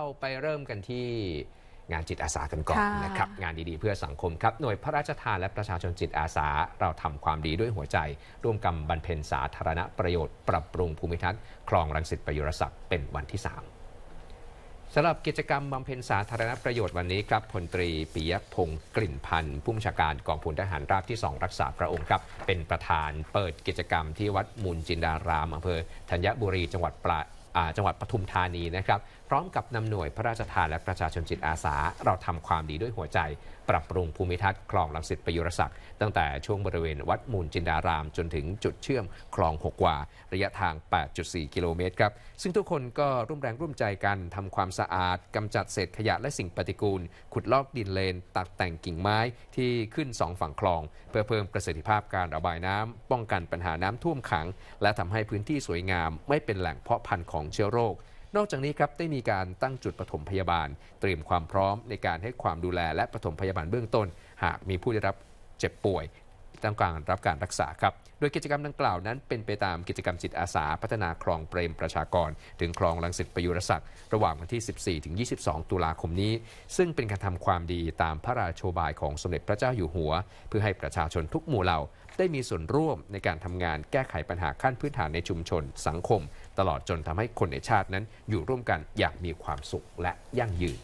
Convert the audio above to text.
เราไปเริ่มกันที่งานจิตอาสากันก่อนนะครับงานดีๆเพื่อสังคมครับ หน่วยพระราชทานและประชาชนจิตอาสา เราทำความดีด้วยหัวใจ ร่วมกับบรรเพ็ญสาธารณประโยชน์ ปรับปรุงภูมิทัศน์คลองรังสิตประยุรศักดิ์เป็นวันที่ 3สำหรับกิจกรรมบำเพ็ญสาธารณประโยชน์วันนี้ครับพลตรีปิยพงศ์กลิ่นพันธ์ผู้บัญชาการกองพลทหารราบที่2รักษาพระองค์ครับเป็นประธานเปิดกิจกรรมที่วัดมูลจินดารามอำเภอธัญบุรีจังหวัดปราจังหวัดปทุมธานีนะครับ พร้อมกับนำหน่วยพระราชทานและประชาชนจิตอาสา เราทำความดีด้วยหัวใจ ปรับปรุงภูมิทัศน์คลองลังสิตประยุรศักดิ์ตั้งแต่ช่วงบริเวณวัดมูลจินดาราม จนถึงจุดเชื่อมคลองหกวาระยะทาง 8.4 กิโลเมตรครับ ซึ่งทุกคนก็ร่วมแรงร่วมใจกันทำความสะอาดกำจัดเศษขยะและสิ่งปฏิกูล ขุดลอกดินเลน ตัดแต่งกิ่งไม้ที่ขึ้นสองฝั่งคลอง เพื่อเพิ่มประสิทธิภาพการระบายน้ำป้องกันปัญหาน้ำท่วมขัง และทำให้พื้นที่สวยงาม ไม่เป็นแหล่งเพาะพันธุ์ของของเชื้อโรคนอกจากนี้ครับได้มีการตั้งจุดปฐมพยาบาล เตรียมความพร้อมในการให้ความดูแลและปฐมพยาบาลเบื้องต้น หากมีผู้ได้รับเจ็บป่วยต้องการรับการรักษาครับโดยกิจกรรมดังกล่าวนั้น เป็นไปตามกิจกรรมจิตอาสา พัฒนาคลองเปรมประชากร ถึงคลองลังสิตประยุรศักดิ์ระหว่างวันที่14ถึง22 ตุลาคมนี้ ซึ่งเป็นการทำความดีตามพระราชโบายของสมเด็จพระเจ้าอยู่หัว เพื่อให้ประชาชนทุกหมู่เหล่าได้มีส่วนร่วมในการทำงานแก้ไขปัญหาขั้นพื้นฐานในชุมชนสังคมตลอดจนทำให้คนในชาตินั้นอยู่ร่วมกันอย่างมีความสุขและยั่งยืน